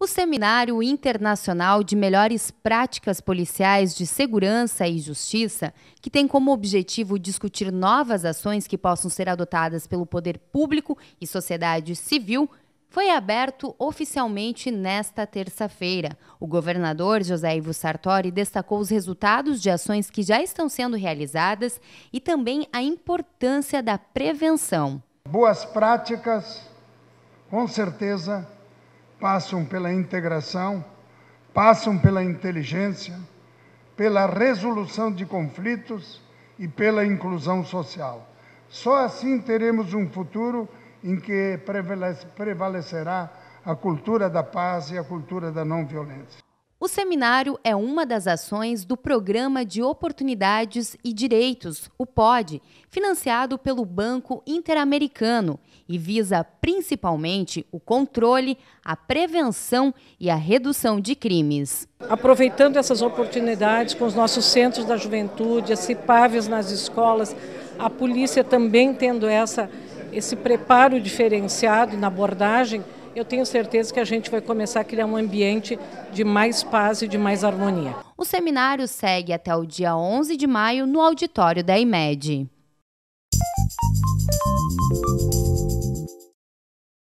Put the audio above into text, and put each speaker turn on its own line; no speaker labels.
O Seminário Internacional de Melhores Práticas Policiais de Segurança e Justiça, que tem como objetivo discutir novas ações que possam ser adotadas pelo poder público e sociedade civil, foi aberto oficialmente nesta terça-feira. O governador José Ivo Sartori destacou os resultados de ações que já estão sendo realizadas e também a importância da prevenção
boas práticas, com certeza, passam pela integração, passam pela inteligência, pela resolução de conflitos e pela inclusão social. Só assim teremos um futuro em que prevalecerá a cultura da paz e a cultura da não violência.
O seminário é uma das ações do Programa de Oportunidades e Direitos, o POD, financiado pelo Banco Interamericano e visa principalmente o controle, a prevenção e a redução de crimes.
Aproveitando essas oportunidades com os nossos centros da juventude, as CIPAVES nas escolas, a polícia também tendo essa, esse preparo diferenciado na abordagem eu tenho certeza que a gente vai começar a criar um ambiente de mais paz e de mais harmonia. O seminário segue até o dia 11
de maio no auditório da IMED.